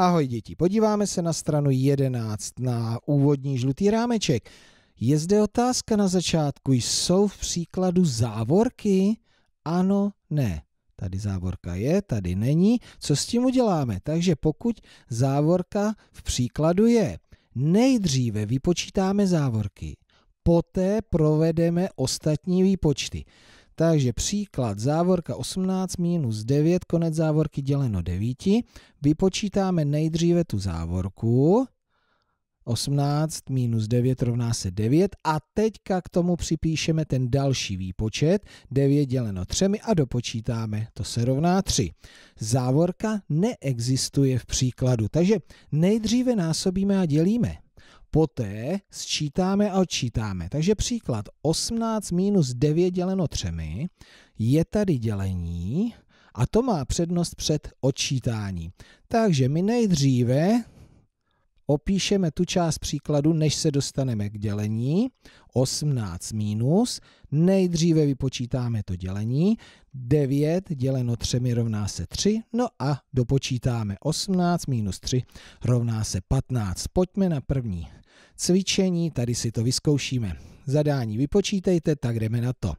Ahoj děti, podíváme se na stranu 11 na úvodní žlutý rámeček. Je zde otázka na začátku, jsou v příkladu závorky? Ano, ne. Tady závorka je, tady není. Co s tím uděláme? Takže pokud závorka v příkladu je, nejdříve vypočítáme závorky, poté provedeme ostatní výpočty. Takže příklad závorka 18 minus 9, konec závorky děleno 9. Vypočítáme nejdříve tu závorku. 18 minus 9 rovná se 9 a teďka k tomu připíšeme ten další výpočet, 9 děleno 3 a dopočítáme, to se rovná 3. Závorka neexistuje v příkladu, takže nejdříve násobíme a dělíme poté sčítáme a odčítáme. Takže příklad 18 minus 9 děleno 3 je tady dělení a to má přednost před odčítání. Takže my nejdříve opíšeme tu část příkladu, než se dostaneme k dělení. 18 minus, nejdříve vypočítáme to dělení. 9 děleno 3 rovná se 3, no a dopočítáme 18 minus 3 rovná se 15. Pojďme na první cvičení, tady si to vyzkoušíme. Zadání vypočítejte, tak jdeme na to.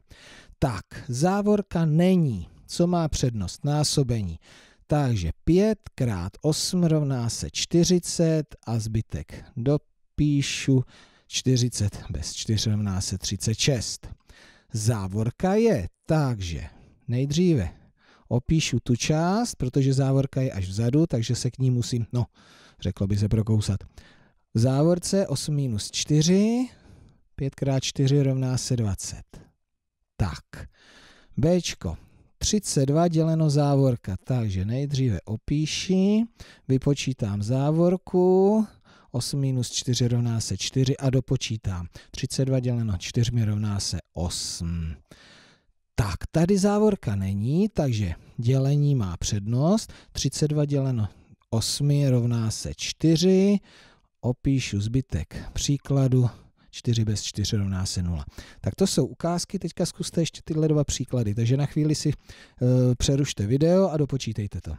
Tak, závorka není. Co má přednost? Násobení. Takže 5 krát 8 rovná se 40 a zbytek dopíšu 40 bez 4 rovná se 36. Závorka je, takže nejdříve opíšu tu část, protože závorka je až vzadu, takže se k ní musím, no, řeklo by se prokousat. V závorce 8 minus 4, 5 x 4 rovná se 20. Tak, B, 32 děleno závorka, takže nejdříve opíši, vypočítám závorku, 8 minus 4 rovná se 4 a dopočítám. 32 děleno 4 rovná se 8. Tak, tady závorka není, takže dělení má přednost. 32 děleno 8 rovná se 4, opíšu zbytek příkladu 4 bez 4 rovná se 0. Tak to jsou ukázky, teďka zkuste ještě tyhle dva příklady, takže na chvíli si e, přerušte video a dopočítejte to.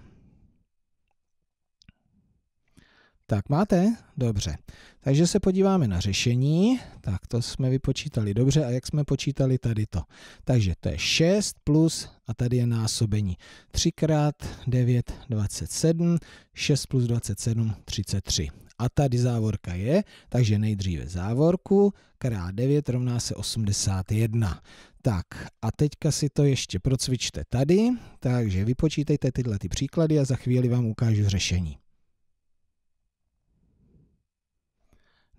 Tak máte? Dobře. Takže se podíváme na řešení. Tak to jsme vypočítali dobře. A jak jsme počítali tady to? Takže to je 6 plus, a tady je násobení. 3 x 9, 27. 6 plus 27, 33. A tady závorka je, takže nejdříve závorku, krát 9 rovná se 81. Tak a teďka si to ještě procvičte tady, takže vypočítejte tyhle ty příklady a za chvíli vám ukážu řešení.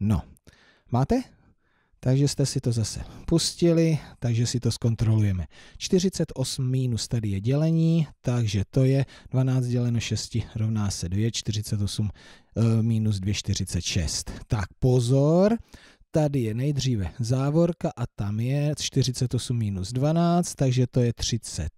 No, máte? Takže jste si to zase pustili, takže si to zkontrolujeme. 48 minus tady je dělení, takže to je 12 děleno 6 rovná se 2, 48 eh, minus 2, 46. Tak pozor, tady je nejdříve závorka a tam je 48 minus 12, takže to je 30.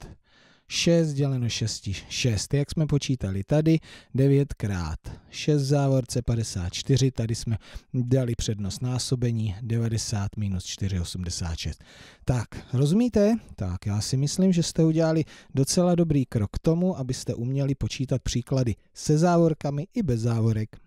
6 děleno 6, 6, jak jsme počítali tady, 9 krát 6 závorce 54, tady jsme dali přednost násobení 90 minus 4, 86. Tak, rozumíte? Tak, já si myslím, že jste udělali docela dobrý krok k tomu, abyste uměli počítat příklady se závorkami i bez závorek.